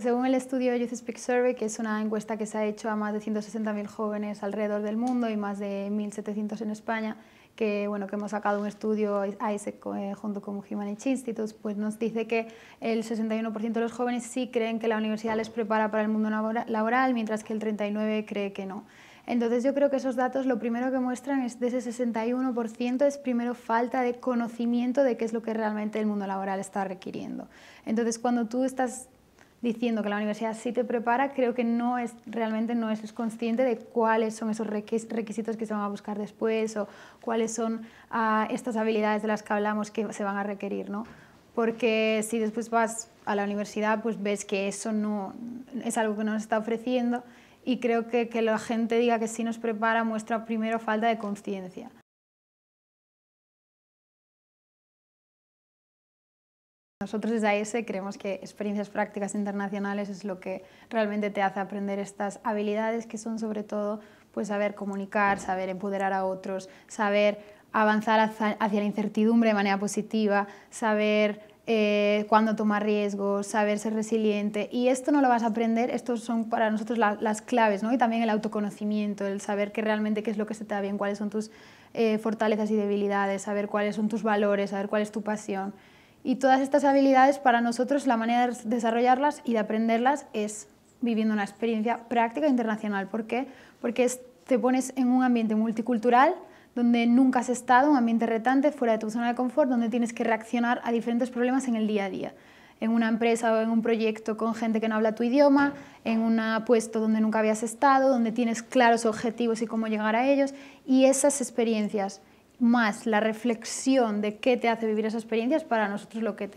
Según el estudio Youth Speak Survey, que es una encuesta que se ha hecho a más de 160.000 jóvenes alrededor del mundo y más de 1.700 en España, que, bueno, que hemos sacado un estudio e eh, junto con Humanity Institute, pues nos dice que el 61% de los jóvenes sí creen que la universidad les prepara para el mundo laboral, mientras que el 39% cree que no. Entonces yo creo que esos datos lo primero que muestran es de ese 61% es primero falta de conocimiento de qué es lo que realmente el mundo laboral está requiriendo. Entonces cuando tú estás diciendo que la universidad sí te prepara, creo que no es, realmente no es consciente de cuáles son esos requisitos que se van a buscar después o cuáles son ah, estas habilidades de las que hablamos que se van a requerir, Porque si después vas a la universidad, pues ves que eso no es algo que nos está ofreciendo y creo que que la gente diga que sí nos prepara muestra primero falta de conciencia Nosotros desde AES creemos que experiencias prácticas internacionales es lo que realmente te hace aprender estas habilidades que son sobre todo pues saber comunicar, saber empoderar a otros, saber avanzar hacia, la incertidumbre de manera positiva, saber eh, cuándo tomar riesgos, saber ser resiliente. Y esto no lo vas a aprender, estos son para nosotros las claves, ¿no? Y también el autoconocimiento, el saber que realmente qué es lo que se te da bien, cuáles son tus eh, fortalezas y debilidades, saber cuáles son tus valores, saber cuál es tu pasión. Y todas estas habilidades para nosotros la manera de desarrollarlas y de aprenderlas es viviendo una experiencia práctica internacional. ¿Por qué? Porque te pones en un ambiente multicultural donde nunca has estado, un ambiente retante, fuera de tu zona de confort, donde tienes que reaccionar a diferentes problemas en el día a día en una empresa o en un proyecto con gente que no habla tu idioma, en un puesto donde nunca habías estado, donde tienes claros objetivos y cómo llegar a ellos. Y esas experiencias más la reflexión de qué te hace vivir esa experiencia para nosotros lo que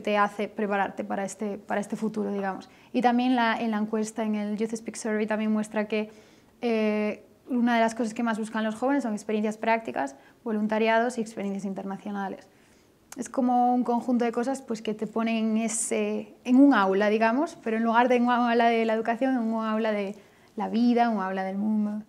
te, hace prepararte para este, este futuro, digamos. Y también en la encuesta, en el Youth Speak Survey, también muestra que eh, una de las cosas que más buscan los jóvenes son experiencias prácticas, voluntariados y experiencias internacionales. Es como un conjunto de cosas pues, que te ponen en un aula, digamos, pero en lugar de en un aula de la educación, en un aula de la vida, un aula del mundo.